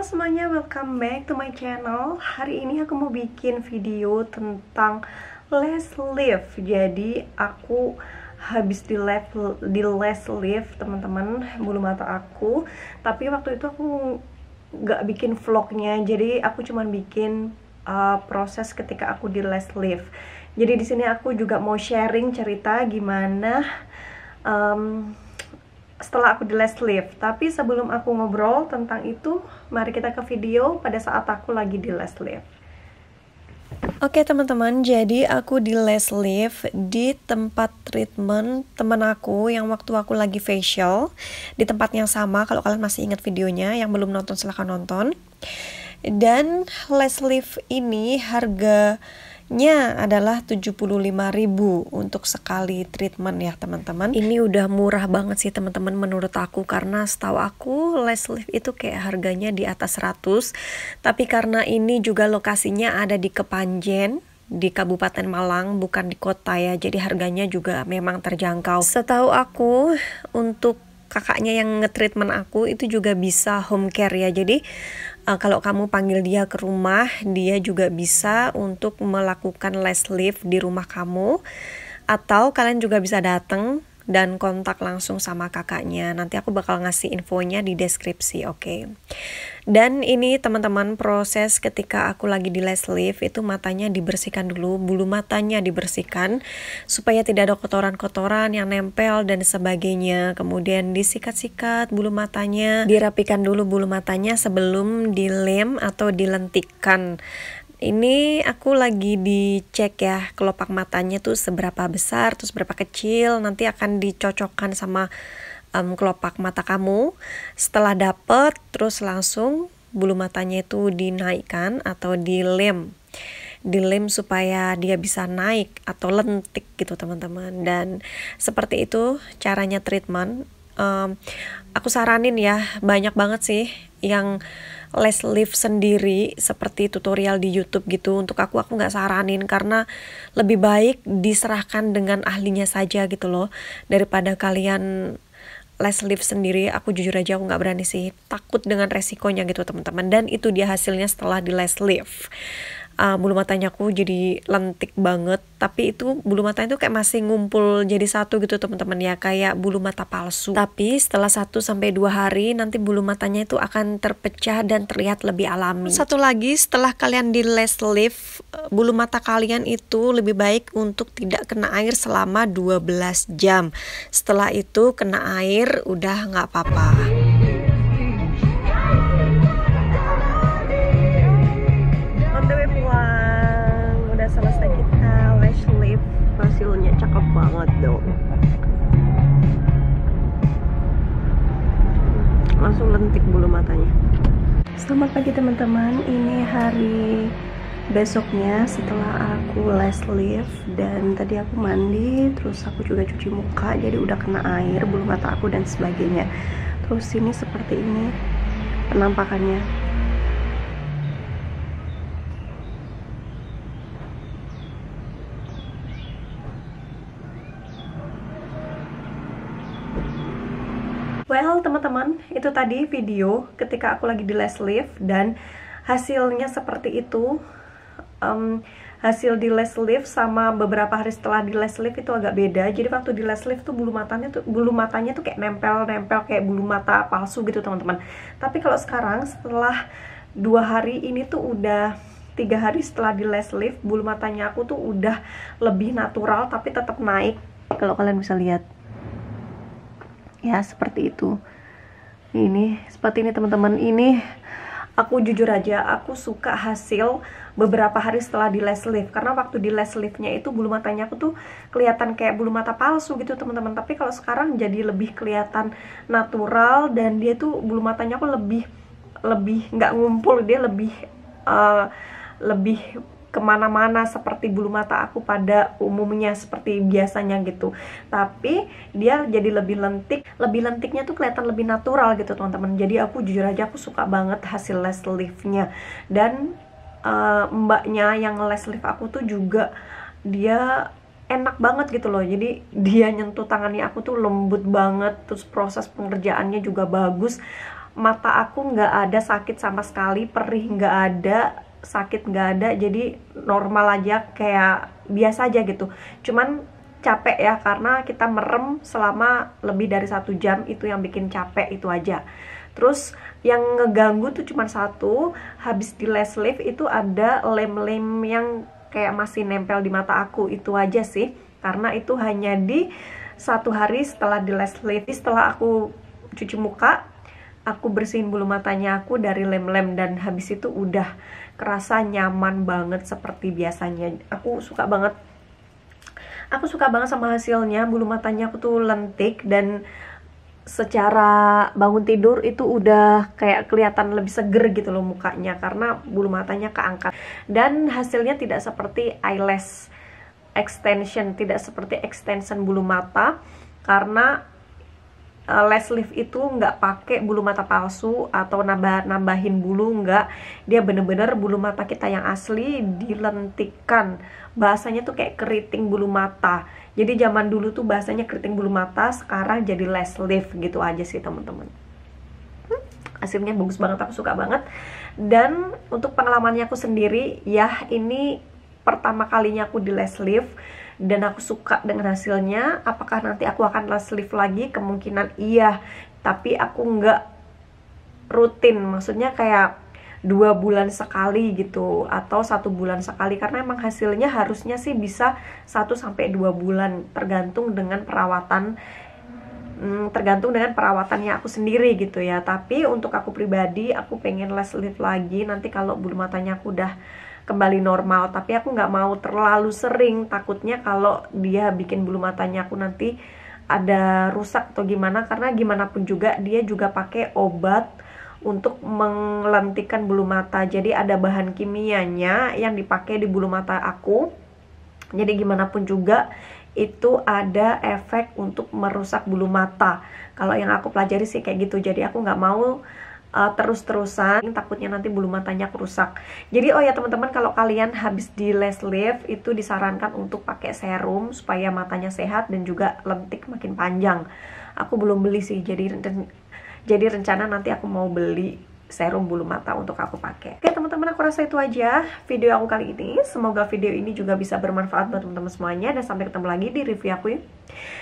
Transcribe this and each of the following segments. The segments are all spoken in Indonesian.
Halo semuanya, welcome back to my channel Hari ini aku mau bikin video tentang less lift Jadi aku habis di left di less lift teman-teman bulu mata aku Tapi waktu itu aku gak bikin vlognya Jadi aku cuman bikin uh, proses ketika aku di less lift Jadi di sini aku juga mau sharing cerita gimana um, setelah aku di last lift. Tapi sebelum aku ngobrol tentang itu, mari kita ke video pada saat aku lagi di last lift. Oke teman-teman, jadi aku di Les lift di tempat treatment temen aku yang waktu aku lagi facial di tempat yang sama kalau kalian masih ingat videonya yang belum nonton silahkan nonton dan Les lift ini harga nya adalah 75.000 untuk sekali treatment ya teman-teman. Ini udah murah banget sih teman-teman menurut aku karena setahu aku less lift itu kayak harganya di atas 100. Tapi karena ini juga lokasinya ada di Kepanjen, di Kabupaten Malang bukan di kota ya jadi harganya juga memang terjangkau setahu aku untuk kakaknya yang ngetreatment aku itu juga bisa home care ya jadi Eh, kalau kamu panggil dia ke rumah, dia juga bisa untuk melakukan les lift di rumah kamu. Atau kalian juga bisa datang dan kontak langsung sama kakaknya. Nanti aku bakal ngasih infonya di deskripsi, oke. Okay? Dan ini teman-teman proses ketika aku lagi di les lift itu matanya dibersihkan dulu, bulu matanya dibersihkan supaya tidak ada kotoran-kotoran yang nempel dan sebagainya. Kemudian disikat-sikat bulu matanya, dirapikan dulu bulu matanya sebelum dilem atau dilentikkan ini aku lagi dicek ya kelopak matanya tuh seberapa besar, terus berapa kecil. Nanti akan dicocokkan sama um, kelopak mata kamu. Setelah dapet, terus langsung bulu matanya itu dinaikkan atau dilem. Dilem supaya dia bisa naik atau lentik gitu teman-teman. Dan seperti itu caranya treatment. Um, aku saranin ya, banyak banget sih yang less live sendiri seperti tutorial di YouTube gitu untuk aku aku nggak saranin karena lebih baik diserahkan dengan ahlinya saja gitu loh daripada kalian less live sendiri aku jujur aja aku nggak berani sih takut dengan resikonya gitu teman-teman dan itu dia hasilnya setelah di less live uh, bulu matanya aku jadi lentik banget tapi itu bulu matanya itu kayak masih ngumpul jadi satu gitu teman-teman ya kayak bulu mata palsu tapi setelah satu sampai dua hari nanti bulu matanya itu akan terpecah dan terlihat lebih alami oh, satu lagi setelah kalian di less lift eh, bulu mata kalian itu lebih baik untuk tidak kena air selama 12 jam setelah itu kena air udah nggak apa-apa banget dong langsung lentik bulu matanya selamat pagi teman-teman ini hari besoknya setelah aku last lift dan tadi aku mandi terus aku juga cuci muka jadi udah kena air bulu mata aku dan sebagainya terus ini seperti ini penampakannya Well, teman-teman, itu tadi video ketika aku lagi di last lift dan hasilnya seperti itu. Um, hasil di last lift sama beberapa hari setelah di last lift itu agak beda. Jadi waktu di last lift tuh bulu matanya tuh bulu matanya tuh kayak nempel-nempel kayak bulu mata palsu gitu, teman-teman. Tapi kalau sekarang setelah dua hari ini tuh udah tiga hari setelah di last lift bulu matanya aku tuh udah lebih natural tapi tetap naik kalau kalian bisa lihat ya seperti itu ini seperti ini teman-teman ini aku jujur aja aku suka hasil beberapa hari setelah di last lift karena waktu di last liftnya itu bulu matanya aku tuh kelihatan kayak bulu mata palsu gitu teman-teman tapi kalau sekarang jadi lebih kelihatan natural dan dia tuh bulu matanya aku lebih lebih nggak ngumpul dia lebih uh, lebih kemana-mana seperti bulu mata aku pada umumnya seperti biasanya gitu tapi dia jadi lebih lentik lebih lentiknya tuh kelihatan lebih natural gitu teman-teman jadi aku jujur aja aku suka banget hasil les liftnya dan uh, mbaknya yang less lift aku tuh juga dia enak banget gitu loh jadi dia nyentuh tangannya aku tuh lembut banget terus proses pengerjaannya juga bagus mata aku nggak ada sakit sama sekali perih nggak ada sakit nggak ada jadi normal aja kayak biasa aja gitu cuman capek ya karena kita merem selama lebih dari satu jam itu yang bikin capek itu aja terus yang ngeganggu tuh cuma satu habis di last lift itu ada lem-lem yang kayak masih nempel di mata aku itu aja sih karena itu hanya di satu hari setelah di last lift setelah aku cuci muka aku bersihin bulu matanya aku dari lem-lem dan habis itu udah kerasa nyaman banget seperti biasanya aku suka banget aku suka banget sama hasilnya bulu matanya aku tuh lentik dan secara bangun tidur itu udah kayak kelihatan lebih seger gitu loh mukanya karena bulu matanya keangkat dan hasilnya tidak seperti eyelash extension tidak seperti extension bulu mata karena uh, eh, lift itu nggak pakai bulu mata palsu atau nambah nambahin bulu nggak dia bener-bener bulu mata kita yang asli dilentikan bahasanya tuh kayak keriting bulu mata jadi zaman dulu tuh bahasanya keriting bulu mata sekarang jadi lash lift gitu aja sih teman-teman hmm, hasilnya bagus banget aku suka banget dan untuk pengalamannya aku sendiri ya ini pertama kalinya aku di last lift dan aku suka dengan hasilnya apakah nanti aku akan last lift lagi kemungkinan iya tapi aku nggak rutin maksudnya kayak dua bulan sekali gitu atau satu bulan sekali karena emang hasilnya harusnya sih bisa 1 sampai dua bulan tergantung dengan perawatan hmm, tergantung dengan perawatannya aku sendiri gitu ya tapi untuk aku pribadi aku pengen less lift lagi nanti kalau bulu matanya aku udah kembali normal tapi aku nggak mau terlalu sering takutnya kalau dia bikin bulu matanya aku nanti ada rusak atau gimana karena gimana pun juga dia juga pakai obat untuk menglentikkan bulu mata jadi ada bahan kimianya yang dipakai di bulu mata aku jadi gimana pun juga itu ada efek untuk merusak bulu mata kalau yang aku pelajari sih kayak gitu jadi aku nggak mau uh, terus-terusan takutnya nanti bulu matanya rusak jadi oh ya teman-teman kalau kalian habis di les lift itu disarankan untuk pakai serum supaya matanya sehat dan juga lentik makin panjang aku belum beli sih jadi jadi rencana nanti aku mau beli serum bulu mata untuk aku pakai. Oke teman-teman aku rasa itu aja video aku kali ini. Semoga video ini juga bisa bermanfaat buat teman-teman semuanya dan sampai ketemu lagi di review aku. Ya.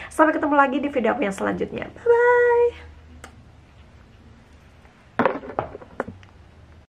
Sampai ketemu lagi di video aku yang selanjutnya. Bye bye.